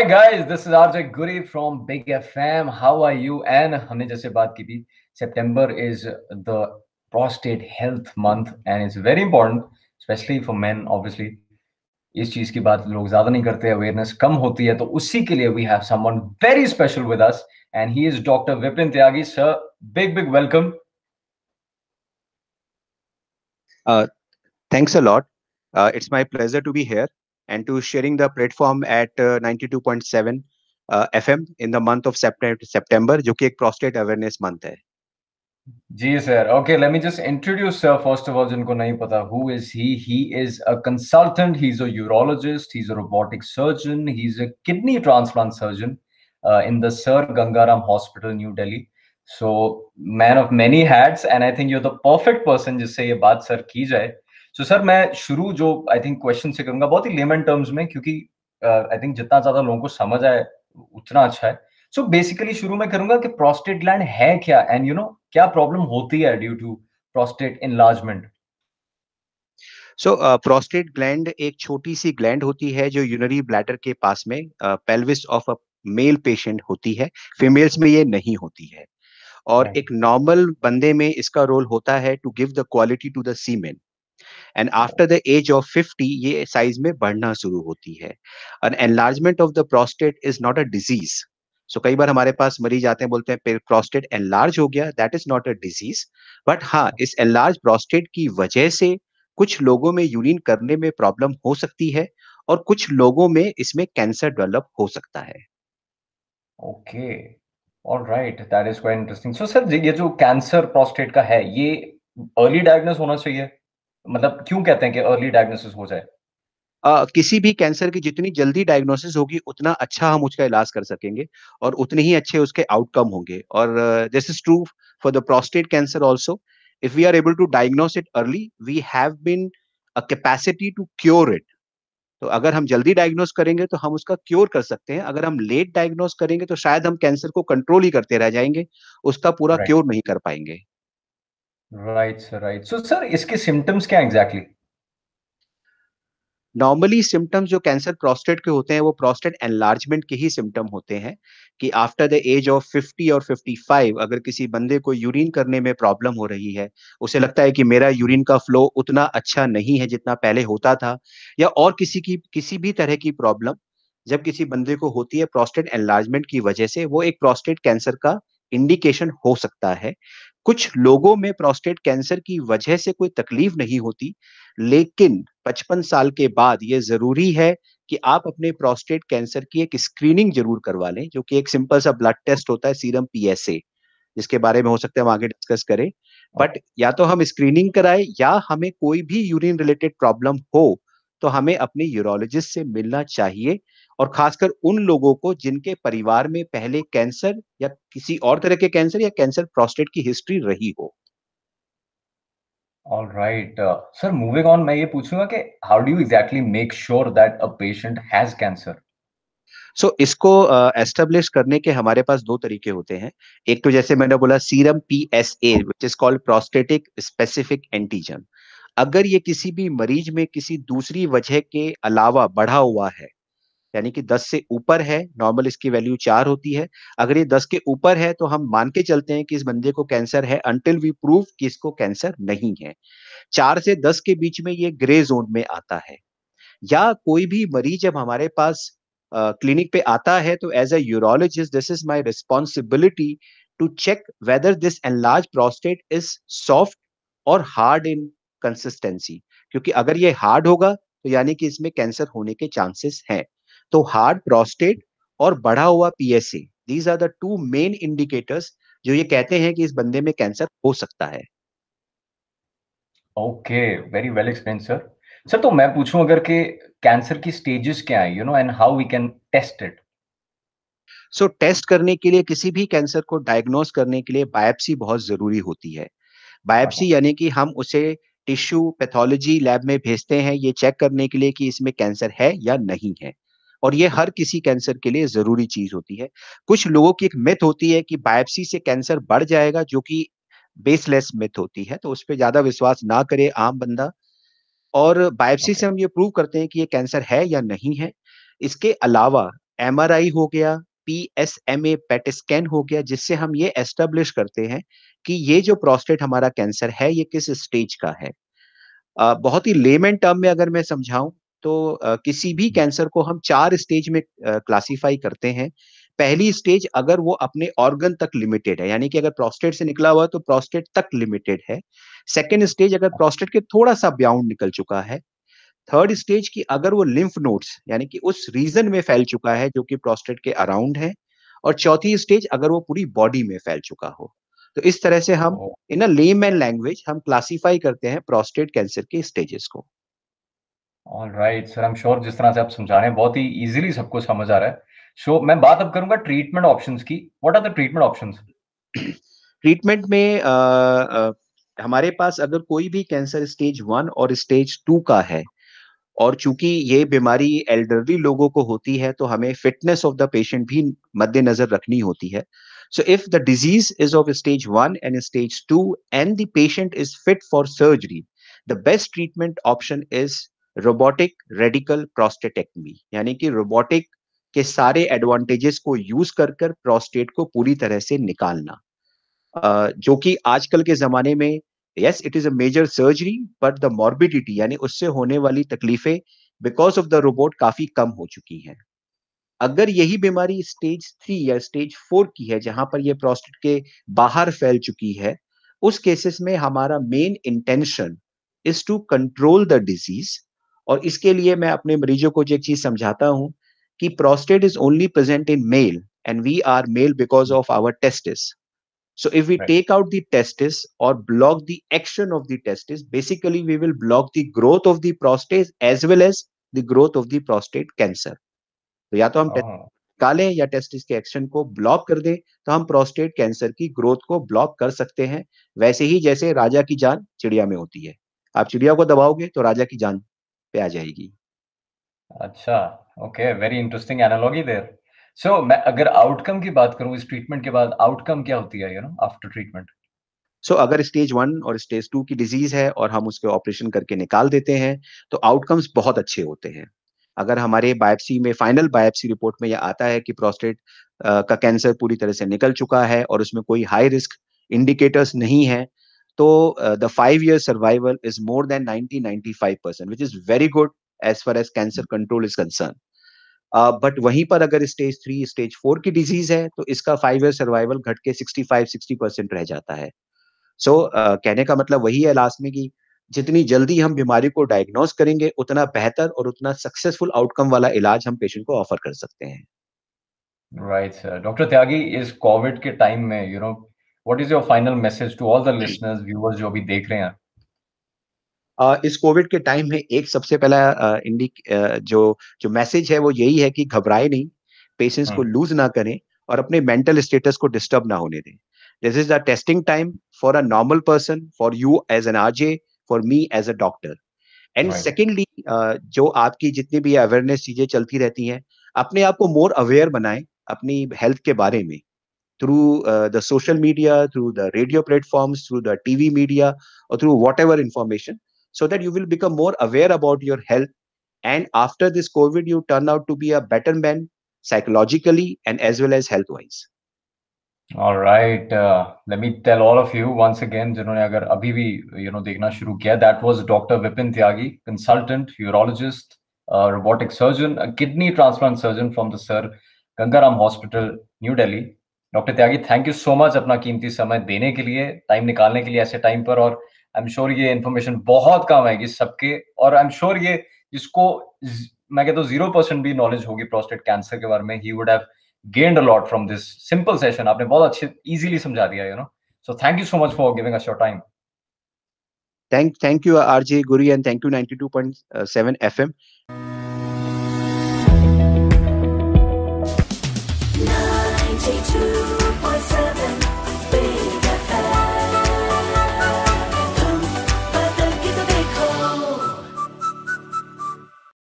Hi guys this is RJ Guri from big FM how are you and हमने जैसे बात की थी September is the prostate health month and it's very important specially for men obviously इस चीज की बात लोग ज्यादा नहीं करते अवेयरनेस कम होती है तो उसी के लिए we have someone very special with us and he is doctor Vipin Tyagi sir big big welcome thanks a lot it's my pleasure to be here and to sharing the platform at 92.7 F in the month of September जो कि एक prostate awareness month है जी sir okay let me just introduce sir first of all जिनको नहीं पता who is he he is a consultant he is a urologist he is a robotic surgeon he is a kidney transplant surgeon in the sir Gangaram hospital new Delhi so man of many hats and I think you the perfect person जिससे ये बात sir की जाए so sir मैं शुरू जो I think question से करूंगा बहुत ही लेमन टर्म्स में क्योंकि आई uh, थिंक जितना ज्यादा लोगों को समझ आए उतना अच्छा है सो बेसिकली शुरू में करूंगा कि प्रोस्टेट ग्लैंड है क्या एंड यू नो क्या प्रॉब्लम होती है due to prostate enlargement so prostate gland एक छोटी सी ग्लैंड होती है जो यूनरी ब्लैडर के पास में pelvis of a male patient होती है फीमेल्स में ये नहीं होती है और एक नॉर्मल बंदे में इसका रोल होता है to give the quality to the semen and after the age of 50 ये साइज में बढ़ना शुरू होती है enlargement of the prostate is not a disease so कई बार हमारे पास मरीज आते हैं बोलते हैं प्रोस्टेट एनलार्ज हो गया that is not a disease but हाँ इस एनलार्ज प्रोस्टेट की वजह से कुछ लोगों में यूरिन करने में प्रॉब्लम हो सकती है और कुछ लोगों में इसमें कैंसर डेवलप हो सकता है okay all right that is quite interesting so sir ये जो कैंसर प्रोस्टेट का है ये अर्ली डायग्नोस होना चाहिए मतलब क्यों कहते हैं कि अर्ली डायग्नोसिस हो जाए आ, किसी भी कैंसर की जितनी जल्दी डायग्नोसिस होगी उतना अच्छा हम उसका इलाज कर सकेंगे और उतने ही अच्छे उसके आउटकम होंगे और this is true for the prostate cancer also if we are able to diagnose it early we have been a capacity to cure it तो अगर हम जल्दी डायग्नोस करेंगे तो हम उसका क्योर कर सकते हैं अगर हम लेट डायग्नोस करेंगे तो शायद हम कैंसर को कंट्रोल ही करते रह जाएंगे उसका पूरा right. क्योर नहीं कर पाएंगे right sir right so sir इसके सिम्टम्स क्या एग्जैक्टली नॉर्मली सिम्टम्स जो कैंसर प्रोस्टेट के होते हैं वो प्रोस्टेट एनलार्जमेंट के ही सिम्टम होते हैं कि आफ्टर द एज ऑफ 50 और 55 अगर किसी बंदे को यूरिन करने में प्रॉब्लम हो रही है उसे लगता है कि मेरा यूरिन का फ्लो उतना अच्छा नहीं है जितना पहले होता था या और किसी की किसी भी तरह की प्रॉब्लम जब किसी बंदे को होती है प्रोस्टेट एनलार्जमेंट की वजह से वो एक प्रोस्टेट कैंसर का इंडिकेशन हो सकता है कुछ लोगों में प्रोस्टेट कैंसर की वजह से कोई तकलीफ नहीं होती लेकिन 55 साल के बाद ये जरूरी है कि आप अपने प्रोस्टेट कैंसर की एक स्क्रीनिंग जरूर करवा लें जो कि एक सिंपल सा ब्लड टेस्ट होता है सीरम पीएसए जिसके बारे में हो सकता है हम आगे डिस्कस करें बट या तो हम स्क्रीनिंग कराएं या हमें कोई भी यूरिन रिलेटेड प्रॉब्लम हो तो हमें अपने यूरोलॉजिस्ट से मिलना चाहिए और खासकर उन लोगों को जिनके परिवार में पहले कैंसर या किसी और तरह के कैंसर या कैंसर प्रोस्टेट की हिस्ट्री रही हो All right, sir moving on मैं ये पूछूंगा कि how do you exactly make sure that a patient has cancer so इसको एस्टेब्लिश uh, करने के हमारे पास दो तरीके होते हैं एक तो जैसे मैंने बोला serum P S A which is called prostatic specific antigen अगर ये किसी भी मरीज में किसी दूसरी वजह के अलावा बढ़ा हुआ है यानी कि 10 से ऊपर है नॉर्मल इसकी वैल्यू चार होती है अगर ये 10 के ऊपर है तो हम मान के चलते हैं कि इस बंदे को कैंसर है अनटिल वी प्रूव कि इसको कैंसर नहीं है चार से दस के बीच में ये ग्रे जोन में आता है या कोई भी मरीज जब हमारे पास क्लिनिक uh, पे आता है तो as a urologist this is my responsibility to check whether this enlarge prostate is soft और हार्ड इन कंसिस्टेंसी क्योंकि अगर ये हार्ड होगा तो यानी कि इसमें कैंसर होने के चांसेस हैं तो हार्ड प्रोस्टेट और बढ़ा हुआ PSA these are the two main indicators जो ये कहते हैं कि इस बंदे में कैंसर हो सकता है okay very well explain sir sir तो मैं पूछूं अगर के कैंसर की स्टेजेस क्या है you know and how we can test it so test करने के लिए किसी भी कैंसर को डायग्नोस करने के लिए बायोप्सी बहुत जरूरी होती है बायोप्सी हाँ। यानी कि हम उसे टिश्यू पैथोलॉजी लैब में भेजते हैं ये चेक करने के लिए कि इसमें कैंसर है या नहीं है और ये हर किसी कैंसर के लिए जरूरी चीज होती है कुछ लोगों की एक मिथ होती है कि बायोप्सी से कैंसर बढ़ जाएगा जो कि बेसलेस मिथ होती है तो उस पर ज्यादा विश्वास ना करे आम बंदा और बायोप्सी से हम ये प्रूव करते हैं कि ये कैंसर है या नहीं है इसके अलावा एम हो गया P S M A PET scan हो गया जिससे हम ये एस्टेब्लिश करते हैं कि ये जो प्रोस्टेट हमारा कैंसर है ये किस स्टेज का है आ, बहुत ही लेमेंट टर्म में अगर मैं समझाऊं तो किसी भी कैंसर को हम चार स्टेज में क्लासीफाई करते हैं पहली स्टेज अगर वो अपने ऑर्गन तक लिमिटेड है यानी कि अगर प्रोस्टेट से निकला हुआ तो प्रोस्टेट तक लिमिटेड है सेकेंड स्टेज अगर प्रोस्टेट के थोड़ा सा ब्याउंड निकल चुका है थर्ड स्टेज की अगर वो लिम्फ नोड्स यानी कि उस रीजन में फैल चुका है जो कि प्रोस्टेट के अराउंड है और चौथी स्टेज अगर वो पूरी बॉडी में फैल चुका हो तो इस तरह से हम in a lame and language हम क्लासिफाई करते हैं प्रोस्टेट कैंसर के स्टेजेस को all right sir I am sure जिस तरह से आप समझा रहे हैं बहुत ही इजीली सबको समझ आ रहा है सो so, मैं बात अब करूंगा ट्रीटमेंट ऑप्शंस की what are the treatment options treatment में आ, आ, हमारे पास अगर कोई भी कैंसर स्टेज वन और स्टेज टू का है और चूंकि ये बीमारी एल्डरली लोगों को होती है तो हमें फिटनेस ऑफ द पेशेंट भी मद्देनजर रखनी होती है so if the disease is of stage 1 and stage 2 and the patient is fit for surgery the best treatment option is robotic radical prostatectomy यानी कि रोबोटिक के सारे एडवांटेजेस को यूज कर कर प्रोस्टेट को पूरी तरह से निकालना जो कि आजकल के जमाने में yes it is a major surgery but the morbidity यानी उससे होने वाली तकलीफें बिकॉज ऑफ द रोबोट काफी कम हो चुकी हैं अगर यही बीमारी स्टेज थ्री या स्टेज फोर की है जहां पर यह प्रोस्टेट के बाहर फैल चुकी है उस केसेस में हमारा main intention is to control the disease और इसके लिए मैं अपने मरीजों को जो एक चीज समझाता हूँ कि prostate is only present in male and we are male because of our testis So if we right. take out the testis or block the action of the testis, basically we will block the growth of the prostate as well as the growth of the prostate cancer. तो या तो हम uh-huh. या testis के action को block कर दें तो हम प्रोस्टेट कैंसर की ग्रोथ को ब्लॉक कर सकते हैं वैसे ही जैसे राजा की जान चिड़िया में होती है आप चिड़िया को दबाओगे तो राजा की जान पे आ जाएगी अच्छा okay very interesting analogy there so मैं अगर आउटकम की बात करूं इस ट्रीटमेंट के बाद आउटकम क्या होती है you know after treatment so so, अगर स्टेज वन और स्टेज टू की डिजीज है और हम उसके ऑपरेशन करके निकाल देते हैं तो आउटकम्स बहुत अच्छे होते हैं अगर हमारे बायोप्सी में फाइनल बायोप्सी रिपोर्ट में यह आता है कि प्रोस्टेट का कैंसर पूरी तरह से निकल चुका है और उसमें कोई हाई रिस्क इंडिकेटर्स नहीं है तो the five year survival is more than ninety ninety five percent which is very good as far as cancer control is concern but वहीं पर अगर स्टेज थ्री स्टेज फोर की डिजीज है तो इसका फाइव ईयर सर्वाइवल घट के sixty five sixty percent रह जाता है सो so, uh, कहने का मतलब वही है लास्ट में कि जितनी जल्दी हम बीमारी को डायग्नोज करेंगे उतना बेहतर और उतना सक्सेसफुल आउटकम वाला इलाज हम पेशेंट को ऑफर कर सकते हैं राइट सर डॉक्टर त्यागी इस कोविड के टाइम में you know what is your final message to all the listeners viewers जो अभी देख रहे हैं इस कोविड के टाइम में एक सबसे पहला इंडिक जो जो मैसेज है वो यही है कि घबराए नहीं पेशेंट्स को हम्म। लूज ना करें और अपने मेंटल स्टेटस को डिस्टर्ब ना होने दें this is the testing time for a normal person for you as an RJ for me as a doctor and secondly जो आपकी जितनी भी अवेयरनेस चीजें चलती रहती हैं अपने आप को मोर अवेयर बनाएं अपनी हेल्थ के बारे में through uh, the social media, through the radio platforms, through the TV media, or through whatever information, so that you will become more aware about your health. And after this COVID, you turn out to be a better man psychologically and as well as health wise. All right. Uh, let me tell all of you once again, जिन्होंने अगर अभी भी you know देखना शुरू किया, that was Dr. Vipin Tyagi, consultant, urologist, uh, robotic surgeon, a kidney transplant surgeon from the Sir Gangaram Hospital, New Delhi. Doctor Tyagi thank you so much अपना कीमती समय देने के लिए टाइम निकालने के लिए ऐसे टाइम पर और आई एम श्योर ये इन्फॉर्मेशन बहुत काम आएगी सबके और आई एम श्योर ये जिसको मैं कहता हूँ जीरो परसेंट भी नॉलेज होगी प्रोस्टेट कैंसर के बारे में he would have gained a lot from this simple session आपने बहुत अच्छे इजीली समझा दिया you know so thank you so much for giving us your time Thank, thank you, RJ Guri, and thank you, 92.7 FM.